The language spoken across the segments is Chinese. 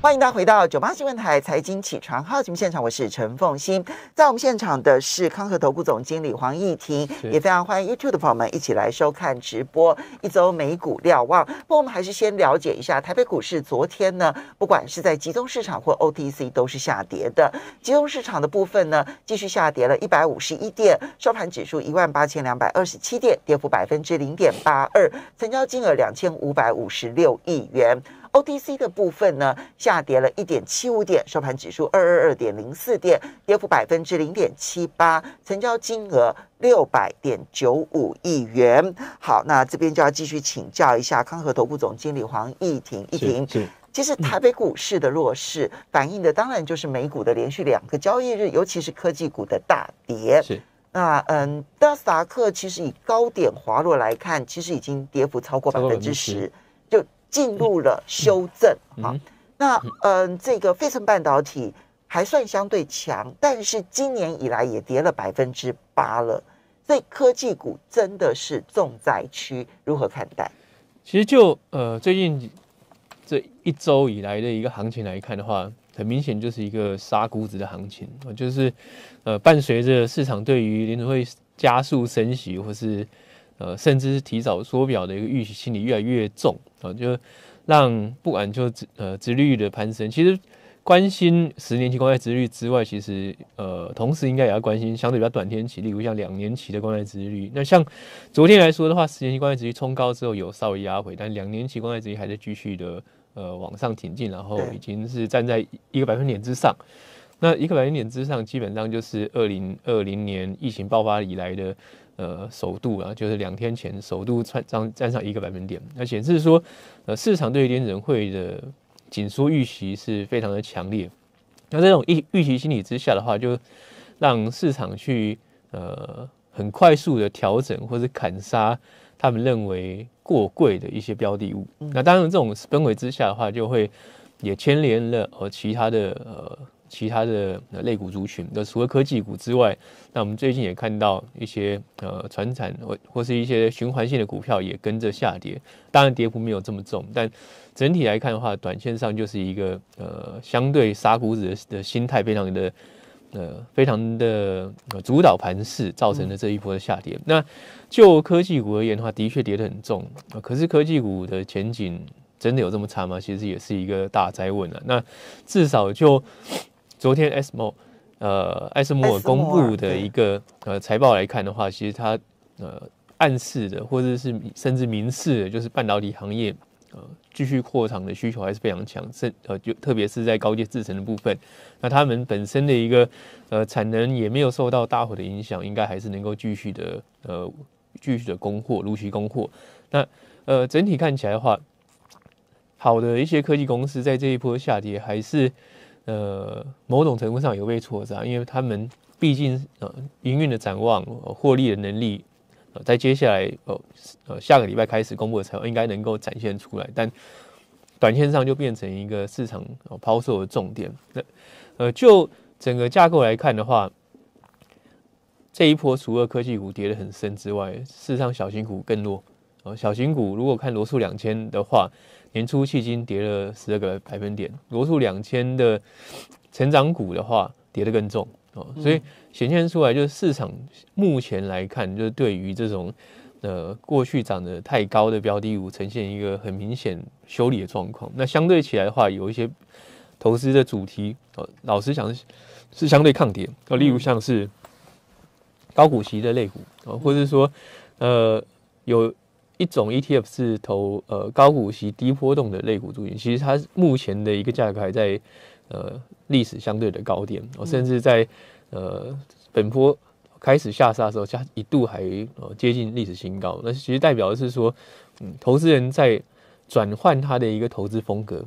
欢迎大家回到九八新闻台财经起床号节目现场，我是陈凤欣。在我们现场的是康和投顾总经理黄义婷，也非常欢迎 YouTube 的朋友们一起来收看直播一周美股瞭望。不过我们还是先了解一下，台北股市昨天呢，不管是在集中市场或 OTC 都是下跌的。集中市场的部分呢，继续下跌了一百五十一点，收盘指数一万八千两百二十七点，跌幅百分之零点八二，成交金额两千五百五十六亿元。OTC 的部分呢，下跌了一点七五点，收盘指数二二二点零四点，跌幅百分之零点七八，成交金额六百点九五亿元。好，那这边就要继续请教一下康和投顾总经理黄义廷。义廷，其实台北股市的弱势反映的当然就是美股的连续两个交易日，尤其是科技股的大跌。是。那嗯，道指达克其实以高点滑落来看，其实已经跌幅超过百分之十。就进入了修正哈，那嗯，这个费城半导体还算相对强，但是今年以来也跌了百分之八了，所以科技股真的是重灾区，如何看待？其实就呃最近这一周以来的一个行情来看的话，很明显就是一个杀估值的行情就是呃伴随着市场对于联储会加速升息或是。呃，甚至是提早缩表的一个预期心理越来越重啊，就让不管就呃殖率的攀升，其实关心十年期公债殖率之外，其实呃同时应该也要关心相对比较短天期，例如像两年期的公债殖率。那像昨天来说的话，十年期公债殖率冲高之后有稍微压回，但两年期公债殖率还在继续的呃往上挺进，然后已经是站在一个百分点之上。那一个百分点之上，基本上就是二零二零年疫情爆发以来的。呃，首度啊，就是两天前首度穿涨站上一个百分点，那显示说，呃，市场对于联准会的紧缩预期是非常的强烈。那这种预预期心理之下的话，就让市场去呃很快速的调整或者砍杀他们认为过贵的一些标的物。那当然，这种崩围之下的话，就会也牵连了呃其他的呃。其他的类股族群，那除了科技股之外，那我们最近也看到一些呃，船产或或是一些循环性的股票也跟着下跌。当然跌幅没有这么重，但整体来看的话，短线上就是一个呃相对杀股子的心态，非常的呃非常的主导盘势，造成的这一波的下跌。那就科技股而言的话，的确跌得很重啊。可是科技股的前景真的有这么差吗？其实也是一个大灾问了。那至少就昨天，SMO，呃斯 m 尔公布的一个呃财报来看的话，其实它呃暗示的或者是甚至明示的，就是半导体行业呃继续扩厂的需求还是非常强，甚呃就特别是在高阶制程的部分。那他们本身的一个呃产能也没有受到大火的影响，应该还是能够继续的呃继续的供货，陆续供货。那呃整体看起来的话，好的一些科技公司在这一波下跌还是。呃，某种程度上有被挫杀，因为他们毕竟呃营运的展望、获利的能力，呃、在接下来呃呃下个礼拜开始公布的财报应该能够展现出来，但短线上就变成一个市场抛售的重点。那呃就整个架构来看的话，这一波除了科技股跌得很深之外，事实上小型股更弱。呃，小型股如果看罗素两千的话。年初迄今跌了十二个百分点，罗素两千的成长股的话，跌得更重哦，所以显现出来就是市场目前来看，就是对于这种呃过去涨得太高的标的股，呈现一个很明显修理的状况。那相对起来的话，有一些投资的主题哦，老实讲是相对抗跌，例如像是高股息的类股啊，或者说呃有。一种 ETF 是投呃高股息低波动的类股主题，其实它目前的一个价格还在呃历史相对的高点，我甚至在呃本波开始下杀的时候，加一度还接近历史新高。那其实代表的是说，嗯，投资人在转换他的一个投资风格。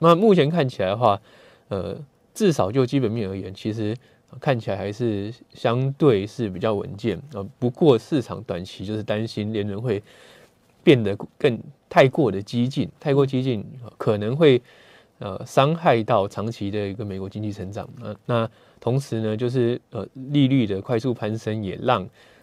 那目前看起来的话，呃，至少就基本面而言，其实看起来还是相对是比较稳健啊。不过市场短期就是担心联准会。变得更太过的激进，太过激进可能会呃伤害到长期的一个美国经济成长啊。那同时呢，就是呃利率的快速攀升也让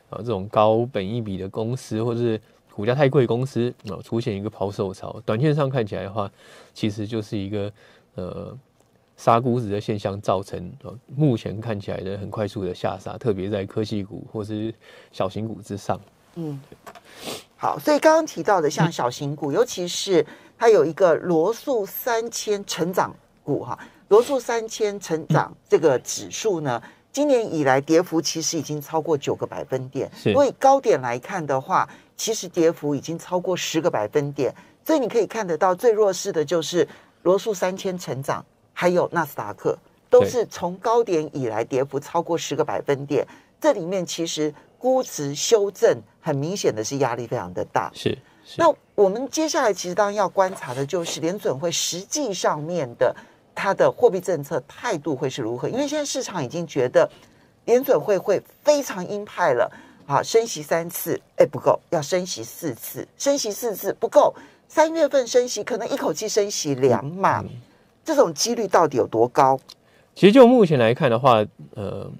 啊这种高本益比的公司或者是股价太贵公司啊出现一个抛售潮。短线上看起来的话，其实就是一个呃杀估值的现象造成。目前看起来的很快速的下杀，特别在科技股或是小型股之上。嗯。好，所以刚刚提到的像小型股，尤其是它有一个罗素三千成长股哈，罗素三千成长这个指数呢，今年以来跌幅其实已经超过九个百分点，所以高点来看的话，其实跌幅已经超过十个百分点。所以你可以看得到，最弱势的就是罗素三千成长，还有纳斯达克，都是从高点以来跌幅超过十个百分点。这里面其实估值修正。很明显的是压力非常的大，是。是那我们接下来其实当然要观察的就是联准会实际上面的它的货币政策态度会是如何，因为现在市场已经觉得联准会会非常鹰派了，啊，升息三次，哎，不够，要升息四次，升息四次不够，三月份升息可能一口气升息两码，这种几率到底有多高？其实就目前来看的话，呃，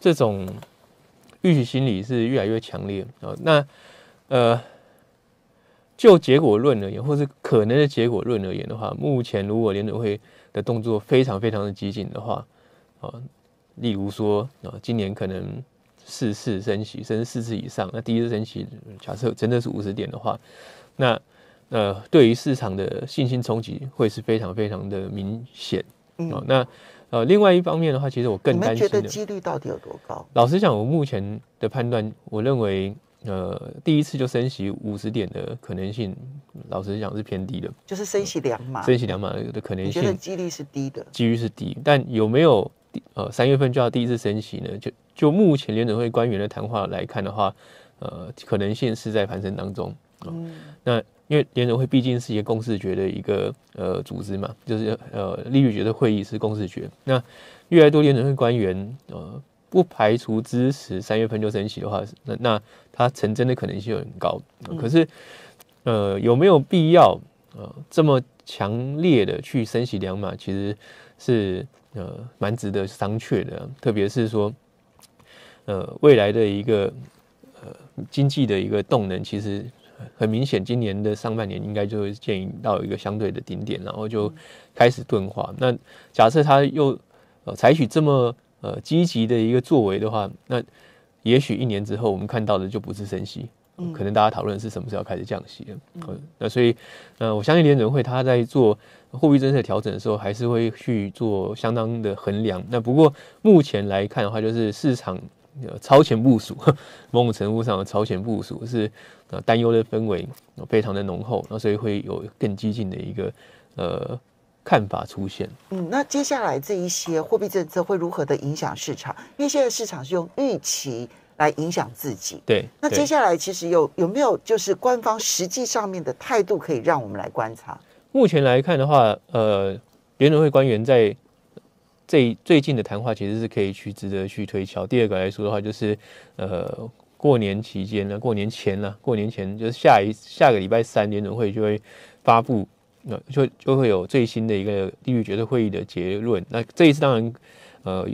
这种。预期心理是越来越强烈啊。那呃，就结果论而言，或是可能的结果论而言的话，目前如果联储会的动作非常非常的激进的话啊，例如说啊，今年可能四次升息，甚至四次以上。那第一次升息，假设真的是五十点的话，那呃，对于市场的信心冲击会是非常非常的明显啊。那呃，另外一方面的话，其实我更担心。你觉得几率到底有多高？老实讲，我目前的判断，我认为，呃，第一次就升息五十点的可能性，老实讲是偏低的。就是升息两码。升息两码的可能性，几率是低的。几率是低，但有没有呃三月份就要第一次升息呢？就就目前联准会官员的谈话来看的话，呃，可能性是在攀升当中。嗯，那。因为联准会毕竟是一个共识决的一个呃组织嘛，就是呃利率决的会议是共识决。那越来越多联准会官员呃不排除支持三月份就升息的话，那那它成真的可能性很高。可是呃有没有必要呃这么强烈的去升息两码，其实是呃蛮值得商榷的。特别是说呃未来的一个呃经济的一个动能，其实。很明显，今年的上半年应该就会建议到一个相对的顶点，然后就开始钝化。那假设他又呃采取这么呃积极的一个作为的话，那也许一年之后我们看到的就不是升息，可能大家讨论是什么时候开始降息了。那所以呃我相信联准会他在做货币政策调整的时候，还是会去做相当的衡量。那不过目前来看的话，就是市场。超前部署，某种程度上，的超前部署是啊，担忧的氛围非常的浓厚，那所以会有更激进的一个呃看法出现。嗯，那接下来这一些货币政策会如何的影响市场？因为现在市场是用预期来影响自己。对，那接下来其实有有没有就是官方实际上面的态度可以让我们来观察？目前来看的话，呃，联储会官员在。最最近的谈话其实是可以去值得去推敲。第二个来说的话，就是呃，过年期间呢，过年前呢，过年前就是下一下个礼拜三，联准会就会发布，那就就会有最新的一个利率决策会议的结论。那这一次当然呃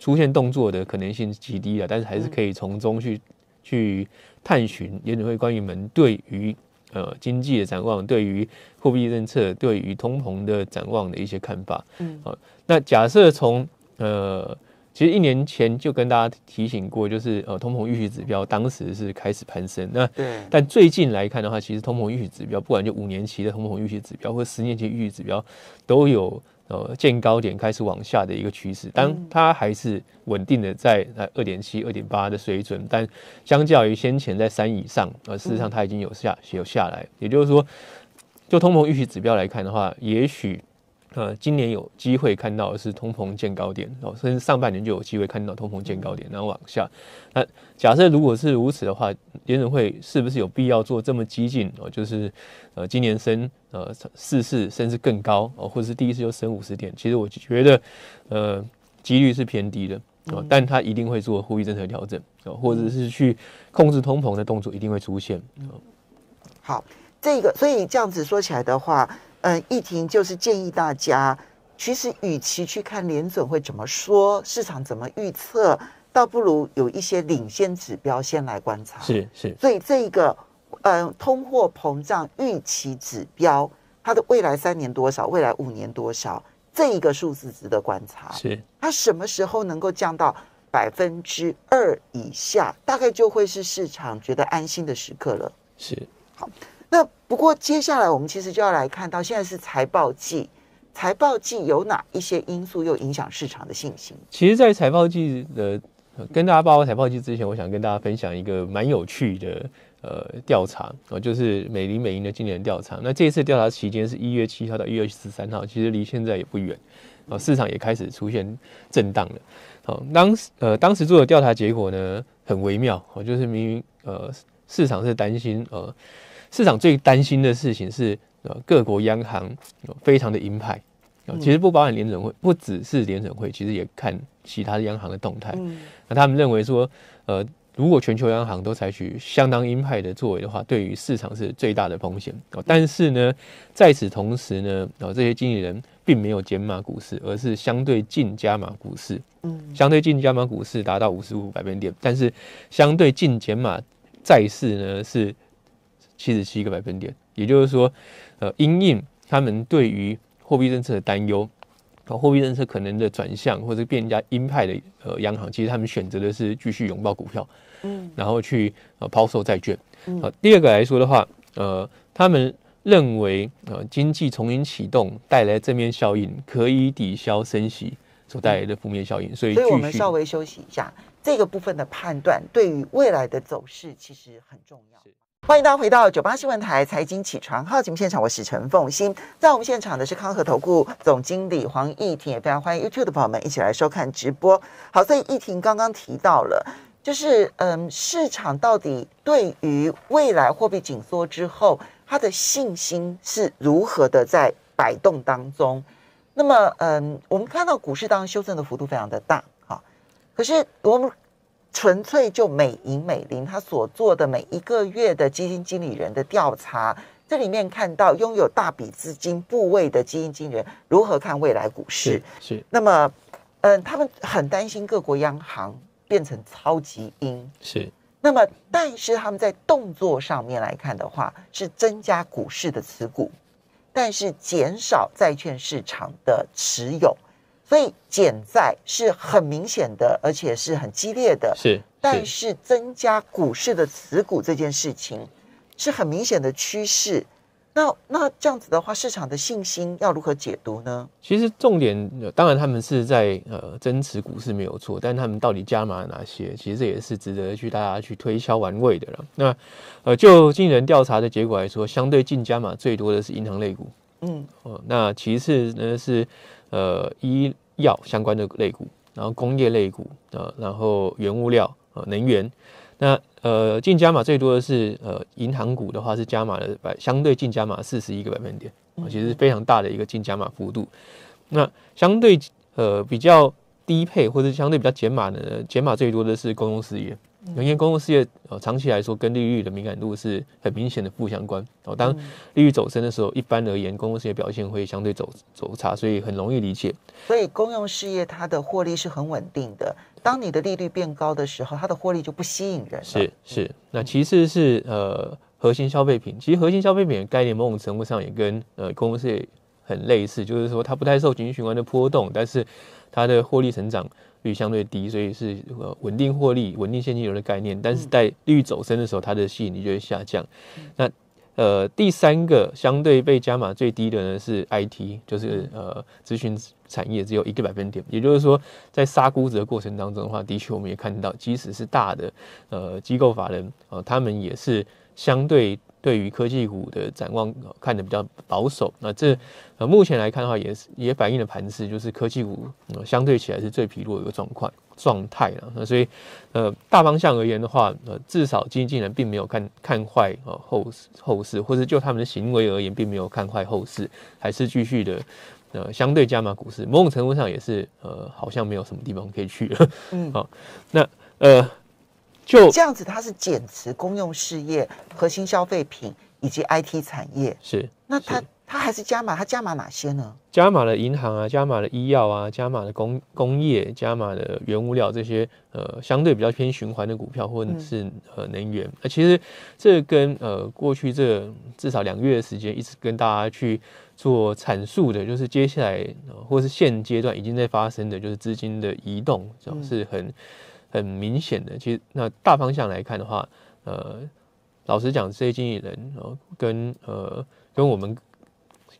出现动作的可能性极低了，但是还是可以从中去去探寻联准会官员们对于。呃，经济的展望对于货币政策、对于通膨的展望的一些看法。嗯，好，那假设从呃，其实一年前就跟大家提醒过，就是呃，通膨预期指标当时是开始攀升。那对，但最近来看的话，其实通膨预期指标，不管就五年期的通膨预期指标或十年期预期指标，都有。呃，见高点开始往下的一个趋势，当它还是稳定的在呃二点七、二点八的水准，但相较于先前在三以上，而事实上它已经有下有下来，也就是说，就通膨预期指标来看的话，也许。呃，今年有机会看到是通膨见高点哦，甚至上半年就有机会看到通膨见高点，然后往下。那假设如果是如此的话，联准会是不是有必要做这么激进哦？就是呃，今年升呃四次甚至更高哦，或者是第一次就升五十点？其实我觉得呃，几率是偏低的哦，但它一定会做货币政策调整哦，或者是去控制通膨的动作一定会出现。好，这个所以这样子说起来的话。嗯，易婷就是建议大家，其实与其去看联准会怎么说，市场怎么预测，倒不如有一些领先指标先来观察。是是，所以这个，嗯，通货膨胀预期指标，它的未来三年多少，未来五年多少，这一个数字值得观察。是，它什么时候能够降到百分之二以下，大概就会是市场觉得安心的时刻了。是，好。那不过，接下来我们其实就要来看到，现在是财报季，财报季有哪一些因素又影响市场的信心？其实，在财报季的跟大家报告财报季之前，我想跟大家分享一个蛮有趣的呃调查啊，就是美林美银的今年调查。那这一次调查期间是一月七号到一月十三号，其实离现在也不远啊，市场也开始出现震荡了。好，当时呃当时做的调查结果呢很微妙，就是明明呃市场是担心呃。市场最担心的事情是，呃，各国央行非常的鹰派其实不包含联准会，不只是联准会，其实也看其他央行的动态。那他们认为说，呃，如果全球央行都采取相当鹰派的作为的话，对于市场是最大的风险。但是呢，在此同时呢，啊，这些经理人并没有减码股市，而是相对净加码股市。嗯，相对净加码股市达到五十五百分点，但是相对净减码债市呢是。七十七个百分点，也就是说，呃，因应他们对于货币政策的担忧，啊，货币政策可能的转向或者变加鹰派的呃央行，其实他们选择的是继续拥抱股票，嗯，然后去呃抛售债券，啊，第二个来说的话，呃，他们认为呃经济重新启动带来正面效应，可以抵消升息所带来的负面效应，所以所以我们稍微休息一下，这个部分的判断对于未来的走势其实很重要。欢迎大家回到九八新闻台财经起床号节目现场，我是陈凤欣，在我们现场的是康和投顾总经理黄义婷，也非常欢迎 YouTube 的朋友们一起来收看直播。好，所以义婷刚刚提到了，就是嗯，市场到底对于未来货币紧缩之后，它的信心是如何的在摆动当中？那么嗯，我们看到股市当修正的幅度非常的大，好，可是我们。纯粹就美银美林他所做的每一个月的基金经理人的调查，这里面看到拥有大笔资金部位的基金经理人如何看未来股市。是，那么，嗯，他们很担心各国央行变成超级鹰。是，那么，但是他们在动作上面来看的话，是增加股市的持股，但是减少债券市场的持有。所以减债是很明显的，而且是很激烈的。是，但是增加股市的持股这件事情是很明显的趋势。那那这样子的话，市场的信心要如何解读呢？其实重点当然他们是在呃增持股市没有错，但他们到底加码哪些？其实这也是值得去大家去推敲玩味的了。那呃就近人调查的结果来说，相对净加码最多的是银行类股。嗯，哦，那其次呢是，呃，医药相关的类股，然后工业类股，呃，然后原物料，呃，能源。那呃，进加码最多的是，呃，银行股的话是加码了百，相对进加码四十一个百分点，啊、其实是非常大的一个进加码幅度。那相对呃比较低配或者相对比较减码的减码最多的是公用事业。因为公共事业，呃，长期来说跟利率的敏感度是很明显的负相关。哦，当利率走升的时候，一般而言，公共事业表现会相对走走差，所以很容易理解。所以公用事业它的获利是很稳定的。当你的利率变高的时候，它的获利就不吸引人。是是。那其次是呃核心消费品，其实核心消费品概念某种程度上也跟呃公共事业。很类似，就是说它不太受经济循环的波动，但是它的获利成长率相对低，所以是稳定获利、稳定现金流的概念。但是，在利率走升的时候，它的吸引力就会下降。那呃，第三个相对被加码最低的呢是 IT，就是呃咨询产业，只有一个百分点。也就是说，在杀估值的过程当中的话，的确我们也看到，即使是大的呃机构法人呃，他们也是相对。对于科技股的展望看的比较保守，那这呃目前来看的话，也是也反映了盘势，就是科技股相对起来是最疲弱的一个状况状态了。那所以呃大方向而言的话，呃至少经纪人并没有看看坏后后市，或者就他们的行为而言，并没有看坏后市，还是继续的呃相对加码股市，某种程度上也是呃好像没有什么地方可以去了。嗯，好，那呃。这样子，它是减持公用事业、核心消费品以及 IT 产业。是，那它它还是加码，它加码哪些呢？加码了银行啊，加码的医药啊，加码的工工业，加码的原物料这些呃相对比较偏循环的股票，或者是呃能源。那其实这跟呃过去这至少两月的时间，一直跟大家去做阐述的，就是接下来或是现阶段已经在发生的就是资金的移动，这种是很。很明显的，其实那大方向来看的话，呃，老实讲，这些经理人，然跟呃跟我们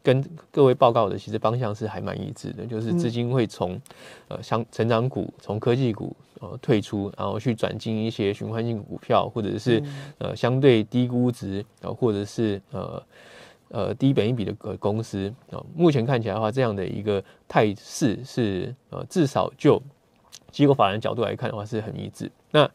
跟各位报告的，其实方向是还蛮一致的，就是资金会从呃相成长股、从科技股呃退出，然后去转进一些循环性股票，或者是呃相对低估值，然后或者是呃呃低本一比的公司啊。目前看起来的话，这样的一个态势是呃至少就。机构法人角度来看的话是很一致。那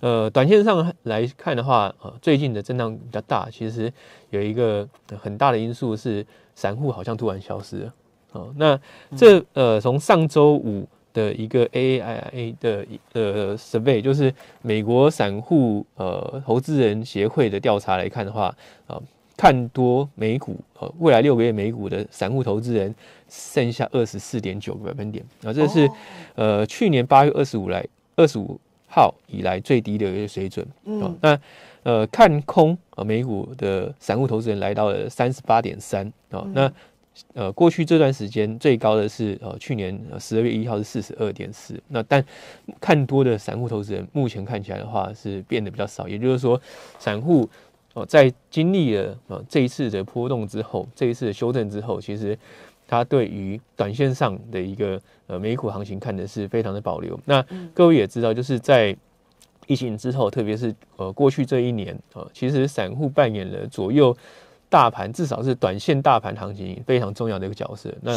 呃，短线上来看的话，呃，最近的震荡比较大，其实有一个很大的因素是散户好像突然消失了。好，那这呃，从上周五的一个 AAIA 的呃 survey，就是美国散户呃投资人协会的调查来看的话，啊。看多美股啊，未来六个月美股的散户投资人剩下二十四点九个百分点啊，这是呃去年八月二十五来二十五号以来最低的一个水准啊。那呃看空啊美股的散户投资人来到了三十八点三啊。那呃过去这段时间最高的是呃去年十二月一号是四十二点四。那但看多的散户投资人目前看起来的话是变得比较少，也就是说散户。哦，在经历了呃这一次的波动之后，这一次的修正之后，其实它对于短线上的一个呃美股行情看的是非常的保留。那各位也知道，就是在疫情之后，特别是呃过去这一年啊，其实散户扮演了左右大盘，至少是短线大盘行情非常重要的一个角色。那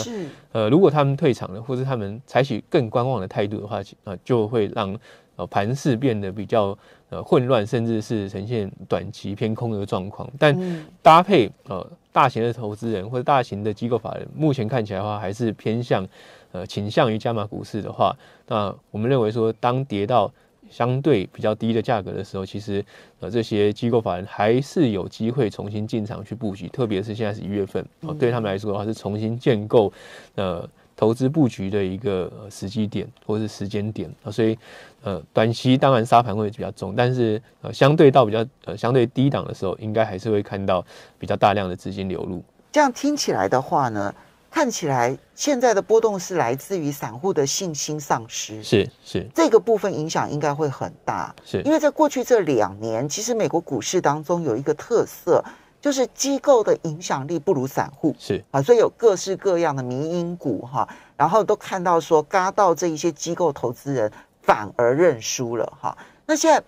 呃，如果他们退场了，或者他们采取更观望的态度的话，啊，就会让。呃，盘势变得比较呃混乱，甚至是呈现短期偏空的状况。但搭配呃大型的投资人或者大型的机构法人，目前看起来的话，还是偏向呃倾向于加码股市的话，那我们认为说，当跌到相对比较低的价格的时候，其实呃这些机构法人还是有机会重新进场去布局，特别是现在是一月份，对他们来说的话是重新建构呃。投资布局的一个时机点或是时间点啊，所以，呃，短期当然沙盘会比较重，但是呃，相对到比较呃相对低档的时候，应该还是会看到比较大量的资金流入。这样听起来的话呢，看起来现在的波动是来自于散户的信心丧失，是是这个部分影响应该会很大。是，因为在过去这两年，其实美国股市当中有一个特色。就是机构的影响力不如散户是啊，所以有各式各样的民因股哈，然后都看到说，嘎到这一些机构投资人反而认输了哈。那现在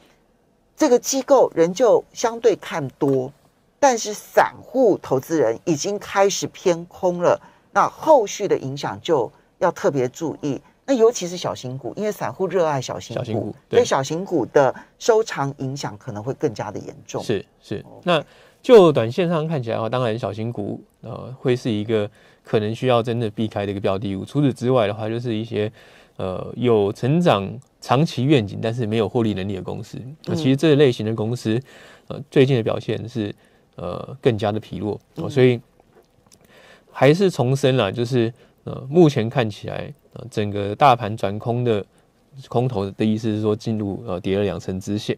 这个机构仍旧相对看多，但是散户投资人已经开始偏空了。那后续的影响就要特别注意。那尤其是小型股，因为散户热爱小型小型股，对小型股的收藏影响可能会更加的严重。是是那。就短线上看起来的话，当然小型股呃会是一个可能需要真的避开的一个标的物。除此之外的话，就是一些呃有成长长期愿景但是没有获利能力的公司。那其实这类型的公司呃最近的表现是呃更加的疲弱，所以还是重申了，就是呃目前看起来呃整个大盘转空的。空头的意思是说进入呃跌了两成之下，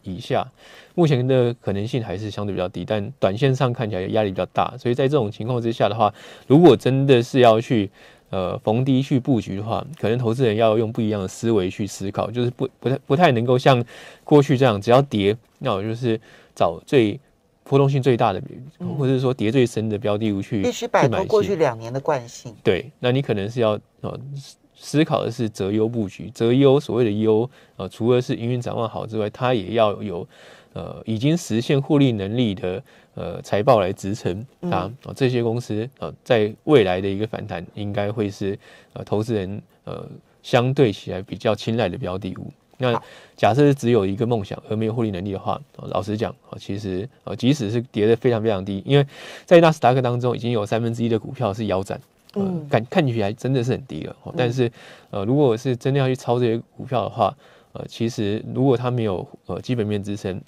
目前的可能性还是相对比较低，但短线上看起来压力比较大，所以在这种情况之下的话，如果真的是要去呃逢低去布局的话，可能投资人要用不一样的思维去思考，就是不不太不太能够像过去这样，只要跌那我就是找最波动性最大的，或者是说跌最深的标的物去，必须摆脱过去两年的惯性。对，那你可能是要呃思考的是择优布局，择优所谓的优，呃，除了是营运展望好之外，它也要有，呃，已经实现获利能力的，呃，财报来支撑它。啊，这些公司啊，在未来的一个反弹，应该会是呃投资人呃，相对起来比较青睐的标的物。那假设是只有一个梦想而没有获利能力的话，老实讲啊，其实啊，即使是跌得非常非常低，因为在纳斯达克当中已经有三分之一的股票是腰斩。嗯，感看起来真的是很低了，但是，呃，如果是真的要去抄这些股票的话，呃，其实如果它没有呃基本面支撑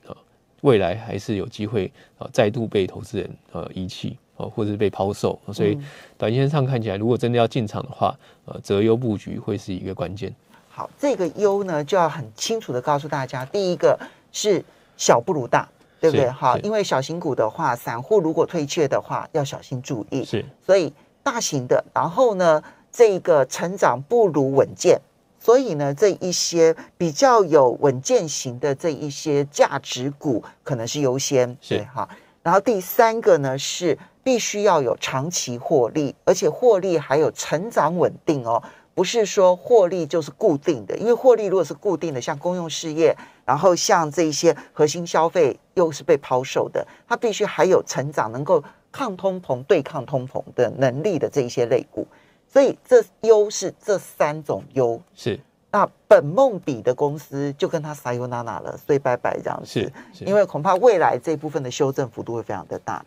未来还是有机会再度被投资人呃遗弃或者是被抛售。所以，短线上看起来，如果真的要进场的话，呃，择优布局会是一个关键。好，这个优呢，就要很清楚的告诉大家，第一个是小不如大，对不对？好，因为小型股的话，散户如果退却的话，要小心注意。是，所以。大型的，然后呢，这个成长不如稳健，所以呢，这一些比较有稳健型的这一些价值股可能是优先，是哈。然后第三个呢，是必须要有长期获利，而且获利还有成长稳定哦，不是说获利就是固定的，因为获利如果是固定的，像公用事业，然后像这一些核心消费又是被抛售的，它必须还有成长能够。抗通膨、对抗通膨的能力的这些类股，所以这优是这三种优是。那本梦比的公司就跟他撒油娜娜了，所以拜拜这样子。是，因为恐怕未来这部分的修正幅度会非常的大。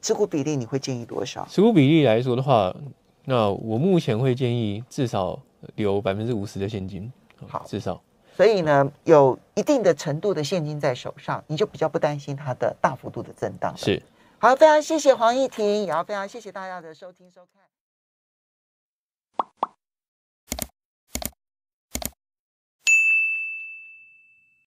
持股比例你会建议多少？持股比例来说的话，那我目前会建议至少留百分之五十的现金。好，至少。所以呢，有一定的程度的现金在手上，你就比较不担心它的大幅度的震荡。是。好，非常谢谢黄义婷，也要非常谢谢大家的收听收看。